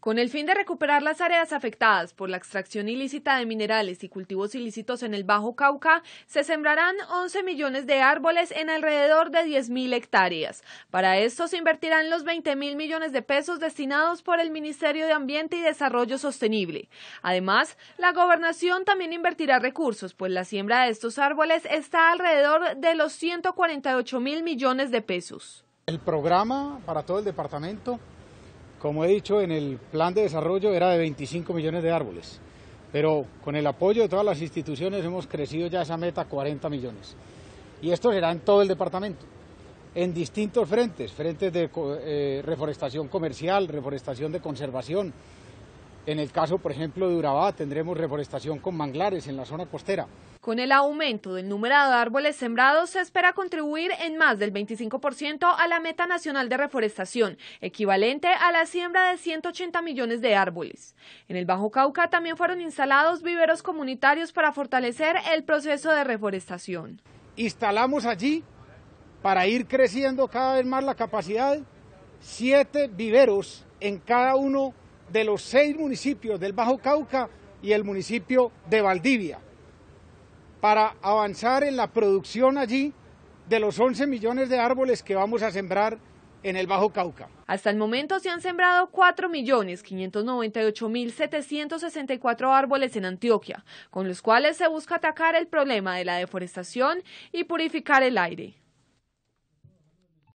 con el fin de recuperar las áreas afectadas por la extracción ilícita de minerales y cultivos ilícitos en el Bajo Cauca, se sembrarán 11 millones de árboles en alrededor de 10.000 hectáreas. Para esto se invertirán los 20.000 millones de pesos destinados por el Ministerio de Ambiente y Desarrollo Sostenible. Además, la gobernación también invertirá recursos, pues la siembra de estos árboles está alrededor de los 148 mil millones de pesos. El programa para todo el departamento como he dicho, en el plan de desarrollo era de 25 millones de árboles, pero con el apoyo de todas las instituciones hemos crecido ya esa meta a 40 millones. Y esto será en todo el departamento, en distintos frentes, frentes de eh, reforestación comercial, reforestación de conservación, en el caso, por ejemplo, de Urabá, tendremos reforestación con manglares en la zona costera. Con el aumento del número de árboles sembrados, se espera contribuir en más del 25% a la meta nacional de reforestación, equivalente a la siembra de 180 millones de árboles. En el Bajo Cauca también fueron instalados viveros comunitarios para fortalecer el proceso de reforestación. Instalamos allí, para ir creciendo cada vez más la capacidad, siete viveros en cada uno de los seis municipios del Bajo Cauca y el municipio de Valdivia, para avanzar en la producción allí de los 11 millones de árboles que vamos a sembrar en el Bajo Cauca. Hasta el momento se han sembrado 4.598.764 árboles en Antioquia, con los cuales se busca atacar el problema de la deforestación y purificar el aire.